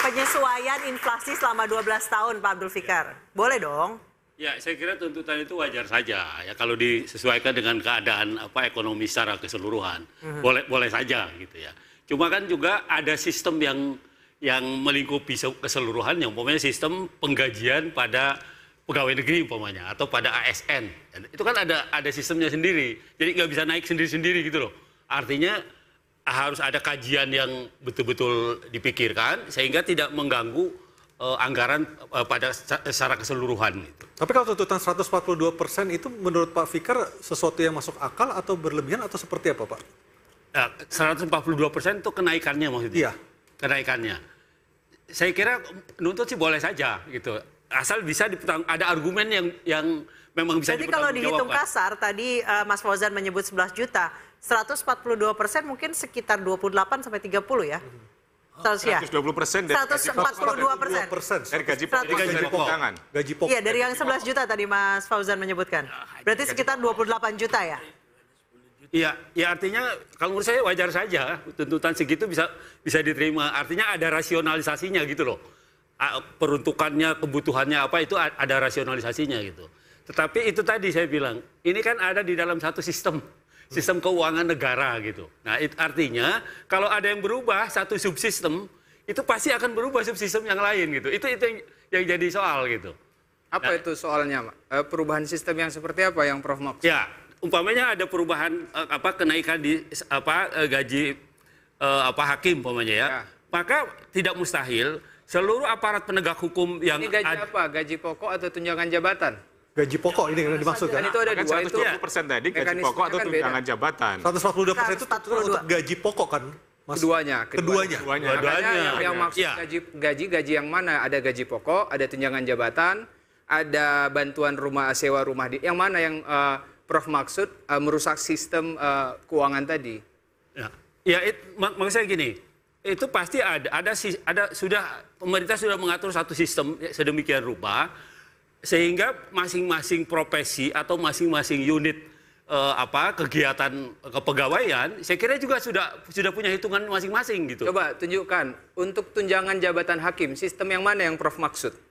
penyesuaian inflasi selama 12 tahun Pak Abdul Fikar. Boleh dong? Ya, saya kira tuntutan itu wajar saja ya kalau disesuaikan dengan keadaan apa ekonomi secara keseluruhan. -hmm. Boleh boleh saja gitu ya. Cuma kan juga ada sistem yang yang melingkupi keseluruhan yang umpamanya sistem penggajian pada pegawai negeri umpamanya atau pada ASN. Itu kan ada ada sistemnya sendiri. Jadi nggak bisa naik sendiri-sendiri gitu loh. Artinya harus ada kajian yang betul-betul dipikirkan sehingga tidak mengganggu uh, anggaran uh, pada secara keseluruhan. Tapi kalau tuntutan 142 persen itu menurut Pak Fikar sesuatu yang masuk akal atau berlebihan atau seperti apa Pak? Nah, uh, 142 persen itu kenaikannya maksudnya? Iya. Kenaikannya. Saya kira nuntut sih boleh saja gitu asal bisa dipertang ada argumen yang yang memang bisa Jadi kalau dihitung kasar tadi uh, Mas Fauzan menyebut 11 juta, 142 persen mungkin sekitar 28 sampai 30 ya. Seharusnya. 120 persen dari 142 persen. Dari gaji pokok. Dari gaji pokok. Gaji pokok. Iya, dari yang 11 juta tadi Mas Fauzan menyebutkan. Ya, Berarti sekitar 28 juta ya? Iya, ya artinya kalau menurut saya wajar saja tuntutan segitu bisa bisa diterima. Artinya ada rasionalisasinya gitu loh peruntukannya, kebutuhannya apa itu ada rasionalisasinya gitu. Tetapi itu tadi saya bilang, ini kan ada di dalam satu sistem sistem keuangan negara gitu. Nah, itu artinya kalau ada yang berubah satu subsistem, itu pasti akan berubah subsistem yang lain gitu. Itu itu yang, yang jadi soal gitu. Apa nah, itu soalnya, e, perubahan sistem yang seperti apa yang Prof maksud? Ya, umpamanya ada perubahan e, apa kenaikan di apa e, gaji apa hakim umpamanya ya. ya. Maka tidak mustahil seluruh aparat penegak hukum yang ini gaji ad... apa? Gaji pokok atau tunjangan jabatan? Gaji pokok ini yang dimaksud kan? Itu ada dua itu. persen tadi gaji pokok atau kan tunjangan beda. jabatan. 142 persen itu untuk gaji pokok kan? Mas, keduanya, keduanya, keduanya. keduanya. keduanya. Yang, yang maksud ya. gaji, gaji gaji yang mana? Ada gaji pokok, ada tunjangan jabatan, ada bantuan rumah sewa rumah di. Yang mana yang uh, Prof maksud uh, merusak sistem uh, keuangan tadi? Ya, ya it, mak maksud saya gini itu pasti ada ada ada sudah pemerintah sudah mengatur satu sistem sedemikian rupa sehingga masing-masing profesi atau masing-masing unit eh, apa kegiatan kepegawaian saya kira juga sudah sudah punya hitungan masing-masing gitu. Coba tunjukkan untuk tunjangan jabatan hakim sistem yang mana yang Prof maksud?